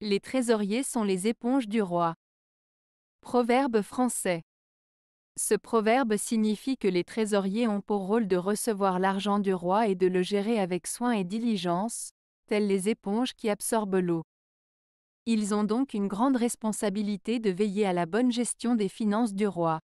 Les trésoriers sont les éponges du roi. Proverbe français. Ce proverbe signifie que les trésoriers ont pour rôle de recevoir l'argent du roi et de le gérer avec soin et diligence, tels les éponges qui absorbent l'eau. Ils ont donc une grande responsabilité de veiller à la bonne gestion des finances du roi.